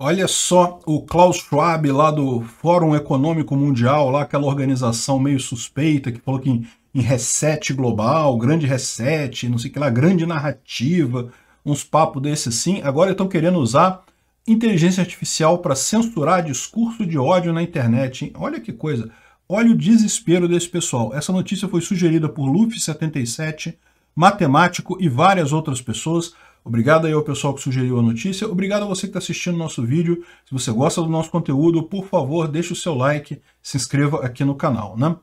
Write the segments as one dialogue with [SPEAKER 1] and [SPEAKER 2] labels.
[SPEAKER 1] Olha só o Klaus Schwab lá do Fórum Econômico Mundial, lá aquela organização meio suspeita que falou que em, em reset global, grande reset, não sei o que lá, grande narrativa, uns papos desses sim. Agora estão querendo usar inteligência artificial para censurar discurso de ódio na internet. Hein? Olha que coisa. Olha o desespero desse pessoal. Essa notícia foi sugerida por Luffy77, matemático e várias outras pessoas. Obrigado aí ao pessoal que sugeriu a notícia. Obrigado a você que está assistindo o nosso vídeo. Se você gosta do nosso conteúdo, por favor, deixe o seu like, se inscreva aqui no canal, né?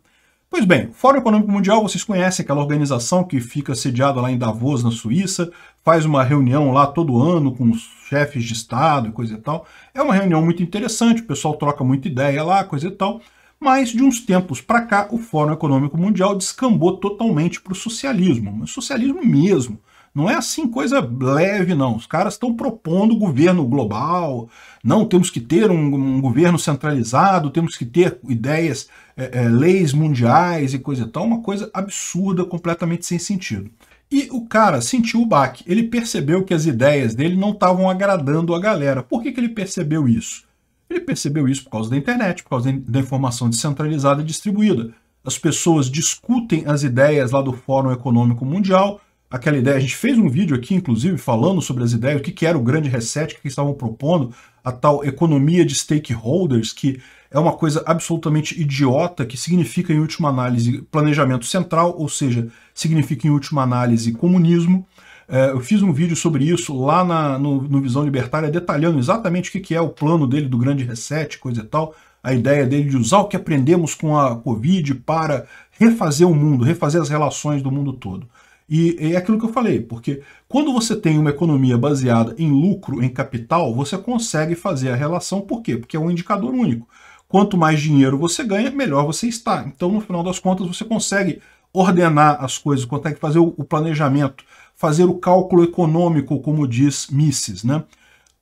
[SPEAKER 1] Pois bem, o Fórum Econômico Mundial, vocês conhecem aquela organização que fica sediada lá em Davos, na Suíça, faz uma reunião lá todo ano com os chefes de Estado e coisa e tal. É uma reunião muito interessante, o pessoal troca muita ideia lá, coisa e tal. Mas de uns tempos para cá, o Fórum Econômico Mundial descambou totalmente para o socialismo, socialismo mesmo não é assim coisa leve, não. Os caras estão propondo governo global, não temos que ter um, um governo centralizado, temos que ter ideias, é, é, leis mundiais e coisa e tal. Uma coisa absurda, completamente sem sentido. E o cara sentiu o baque. Ele percebeu que as ideias dele não estavam agradando a galera. Por que, que ele percebeu isso? Ele percebeu isso por causa da internet, por causa da informação descentralizada e distribuída. As pessoas discutem as ideias lá do Fórum Econômico Mundial, aquela ideia. A gente fez um vídeo aqui, inclusive, falando sobre as ideias, o que, que era o grande reset, o que estavam propondo, a tal economia de stakeholders, que é uma coisa absolutamente idiota, que significa, em última análise, planejamento central, ou seja, significa, em última análise, comunismo. É, eu fiz um vídeo sobre isso lá na, no, no, Visão Libertária, detalhando exatamente o que, que é o plano dele do grande reset, coisa e tal, a ideia dele de usar o que aprendemos com a Covid para refazer o mundo, refazer as relações do mundo todo. E é aquilo que eu falei, porque quando você tem uma economia baseada em lucro, em capital, você consegue fazer a relação, por quê? Porque é um indicador único. Quanto mais dinheiro você ganha, melhor você está. Então, no final das contas, você consegue ordenar as coisas, consegue fazer o planejamento, fazer o cálculo econômico, como diz Mises, né?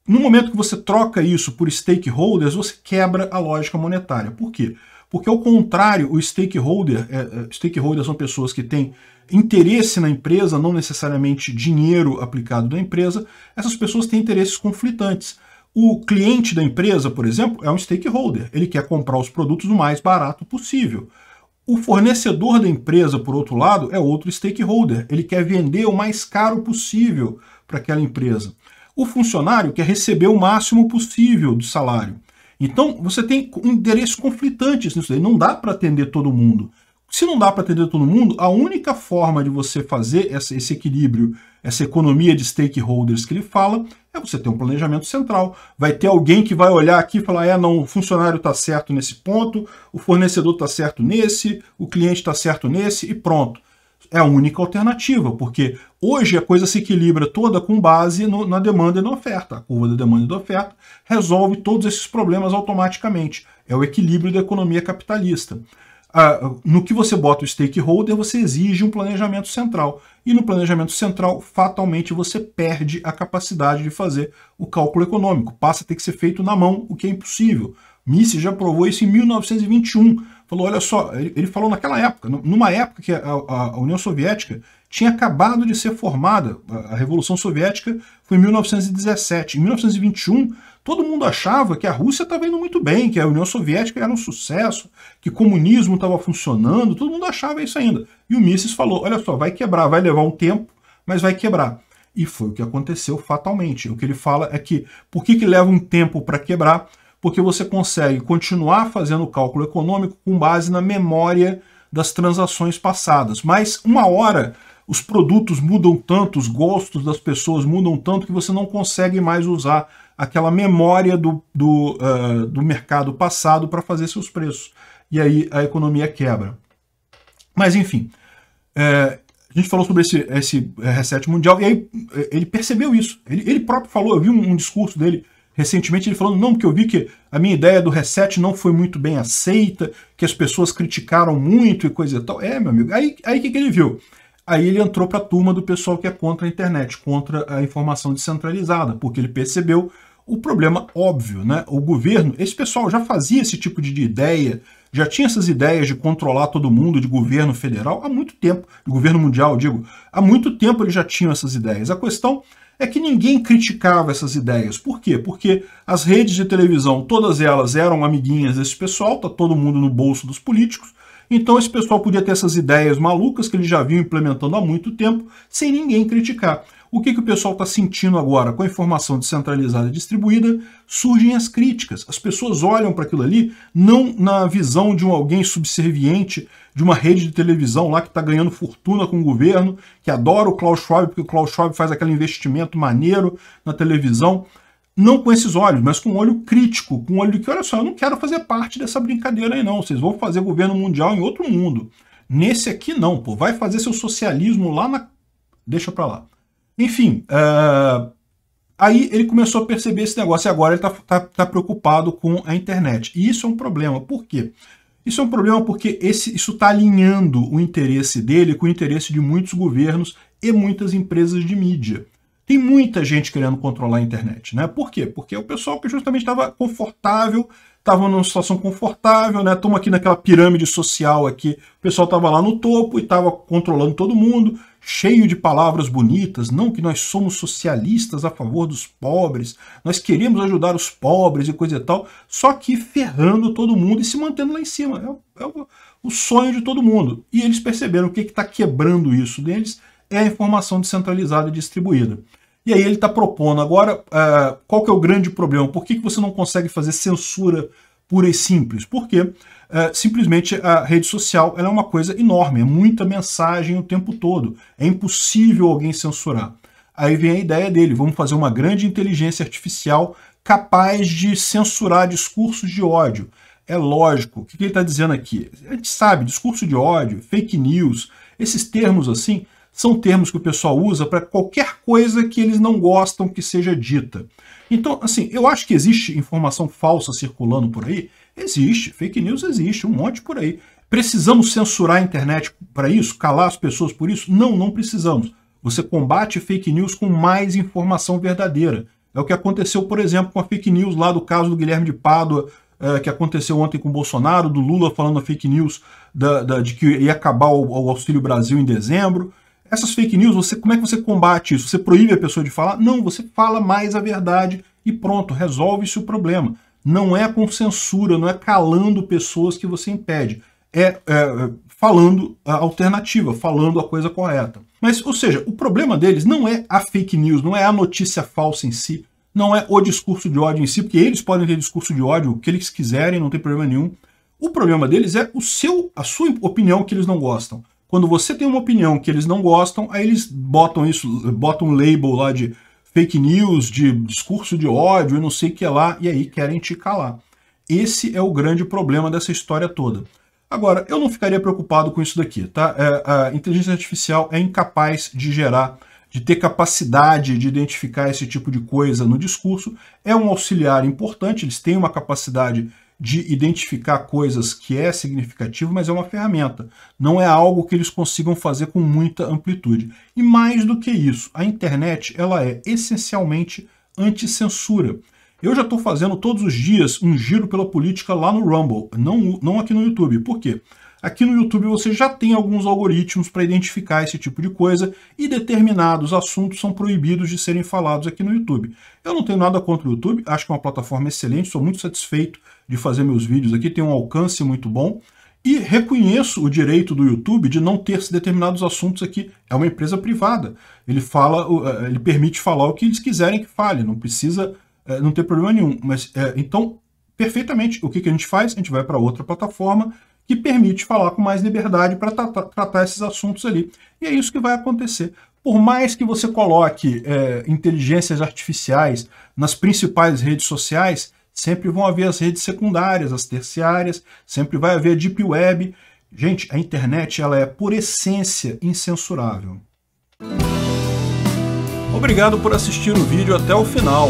[SPEAKER 1] No momento que você troca isso por stakeholders, você quebra a lógica monetária. Por quê? Porque, ao contrário, o stakeholder, é, é, stakeholders são pessoas que têm interesse na empresa, não necessariamente dinheiro aplicado na empresa, essas pessoas têm interesses conflitantes. O cliente da empresa, por exemplo, é um stakeholder. Ele quer comprar os produtos o mais barato possível. O fornecedor da empresa, por outro lado, é outro stakeholder. Ele quer vender o mais caro possível para aquela empresa. O funcionário quer receber o máximo possível do salário. Então, você tem interesses conflitantes nisso daí. Não dá para atender todo mundo. Se não dá para atender todo mundo, a única forma de você fazer esse equilíbrio, essa economia de stakeholders que ele fala, é você ter um planejamento central. Vai ter alguém que vai olhar aqui e falar: é, não, o funcionário está certo nesse ponto, o fornecedor está certo nesse, o cliente está certo nesse, e pronto é a única alternativa, porque hoje a coisa se equilibra toda com base no, na demanda e na oferta. A curva da demanda e da oferta resolve todos esses problemas automaticamente. É o equilíbrio da economia capitalista. Ah, no que você bota o stakeholder, você exige um planejamento central. E no planejamento central, fatalmente, você perde a capacidade de fazer o cálculo econômico. Passa a ter que ser feito na mão, o que é impossível. Mises já provou isso em 1921 falou, olha só, ele, ele falou naquela época, numa época que a, a, União Soviética tinha acabado de ser formada, a, Revolução Soviética foi em 1917. Em 1921, todo mundo achava que a Rússia estava indo muito bem, que a União Soviética era um sucesso, que comunismo estava funcionando, todo mundo achava isso ainda. E o Mises falou, olha só, vai quebrar, vai levar um tempo, mas vai quebrar. E foi o que aconteceu fatalmente. O que ele fala é que por que, que leva um tempo para quebrar? porque você consegue continuar fazendo o cálculo econômico com base na memória das transações passadas. Mas uma hora os produtos mudam tanto, os gostos das pessoas mudam tanto que você não consegue mais usar aquela memória do, do, uh, do mercado passado para fazer seus preços. E aí a economia quebra. Mas enfim, é, a gente falou sobre esse, esse reset mundial e aí eh, ele percebeu isso. Ele, ele próprio falou, eu vi um, um discurso dele Recentemente ele falando não, porque eu vi que a minha ideia do reset não foi muito bem aceita, que as pessoas criticaram muito e coisa e tal. É, meu amigo, aí o aí que, que ele viu? Aí ele entrou para a turma do pessoal que é contra a internet, contra a informação descentralizada, porque ele percebeu o problema óbvio, né? O governo, esse pessoal já fazia esse tipo de ideia, já tinha essas ideias de controlar todo mundo, de governo federal, há muito tempo, de governo mundial, digo, há muito tempo eles já tinham essas ideias. A questão é que ninguém criticava essas ideias. Por quê? Porque as redes de televisão, todas elas eram amiguinhas desse pessoal, tá todo mundo no bolso dos políticos, então esse pessoal podia ter essas ideias malucas que eles já vinham implementando há muito tempo, sem ninguém criticar. O que, que o pessoal está sentindo agora? Com a informação descentralizada e distribuída, surgem as críticas. As pessoas olham para aquilo ali não na visão de um alguém subserviente de uma rede de televisão lá que está ganhando fortuna com o governo, que adora o Klaus Schwab, porque o Klaus Schwab faz aquele investimento maneiro na televisão. Não com esses olhos, mas com um olho crítico, com um olho de que, olha só, eu não quero fazer parte dessa brincadeira aí não, vocês vão fazer governo mundial em outro mundo. Nesse aqui não, pô, vai fazer seu socialismo lá na... deixa pra lá. Enfim, uh, aí ele começou a perceber esse negócio e agora ele está tá, tá preocupado com a internet. E isso é um problema. Por quê? Isso é um problema porque esse, isso está alinhando o interesse dele com o interesse de muitos governos e muitas empresas de mídia. Tem muita gente querendo controlar a internet, né? Por quê? Porque é o pessoal que justamente estava confortável, estava numa situação confortável, né? Estamos aqui naquela pirâmide social aqui, o pessoal estava lá no topo e estava controlando todo mundo, cheio de palavras bonitas, não que nós somos socialistas a favor dos pobres, nós queremos ajudar os pobres e coisa e tal, só que ferrando todo mundo e se mantendo lá em cima. É, o, é o sonho de todo mundo. E eles perceberam o que está quebrando isso deles é a informação descentralizada e distribuída. E aí ele está propondo agora uh, qual que é o grande problema, por que, que você não consegue fazer censura pura e simples, porque é, simplesmente a rede social é uma coisa enorme, é muita mensagem o tempo todo, é impossível alguém censurar. Aí vem a ideia dele, vamos fazer uma grande inteligência artificial capaz de censurar discursos de ódio. É lógico, o que ele está dizendo aqui? A gente sabe, discurso de ódio, fake news, esses termos assim, são termos que o pessoal usa para qualquer coisa que eles não gostam que seja dita. Então, assim, eu acho que existe informação falsa circulando por aí. Existe, fake news existe, um monte por aí. Precisamos censurar a internet para isso? Calar as pessoas por isso? Não, não precisamos. Você combate fake news com mais informação verdadeira. É o que aconteceu, por exemplo, com a fake news lá do caso do Guilherme de Pádua, é, que aconteceu ontem com o Bolsonaro, do Lula falando a fake news da, da, de que ia acabar o, o Auxílio Brasil em dezembro. Essas fake news, você, como é que você combate isso? Você proíbe a pessoa de falar? Não, você fala mais a verdade e pronto, resolve-se o problema. Não é com censura, não é calando pessoas que você impede. É, é, é, falando a alternativa, falando a coisa correta. Mas, ou seja, o problema deles não é a fake news, não é a notícia falsa em si, não é o discurso de ódio em si, porque eles podem ter discurso de ódio, o que eles quiserem, não tem problema nenhum. O problema deles é o seu, a sua opinião que eles não gostam. Quando você tem uma opinião que eles não gostam, aí eles botam isso, botam um label lá de fake news, de discurso de ódio e não sei o que lá, e aí querem te calar. Esse é o grande problema dessa história toda. Agora, eu não ficaria preocupado com isso daqui, tá? É, a inteligência artificial é incapaz de gerar, de ter capacidade de identificar esse tipo de coisa no discurso. É um auxiliar importante, eles têm uma capacidade de identificar coisas que é significativo, mas é uma ferramenta. Não é algo que eles consigam fazer com muita amplitude. E mais do que isso, a internet ela é essencialmente anti-censura. Eu já estou fazendo todos os dias um giro pela política lá no Rumble, não, não aqui no YouTube. Por quê? Aqui no YouTube você já tem alguns algoritmos para identificar esse tipo de coisa e determinados assuntos são proibidos de serem falados aqui no YouTube. Eu não tenho nada contra o YouTube, acho que é uma plataforma excelente, sou muito satisfeito de fazer meus vídeos aqui, tem um alcance muito bom. E reconheço o direito do YouTube de não ter determinados assuntos aqui. É uma empresa privada. Ele fala, eh, ele permite falar o que eles quiserem que fale, não precisa, eh, não tem problema nenhum. Mas eh, então, perfeitamente, o que a gente faz? A gente vai para outra plataforma que permite falar com mais liberdade para tratar, tratar, esses assuntos ali. E é isso que vai acontecer. Por mais que você coloque é, inteligências artificiais nas principais redes sociais, sempre vão haver as redes secundárias, as terciárias, sempre vai haver a deep web. Gente, a internet ela é por essência incensurável. Obrigado por assistir o vídeo até o final.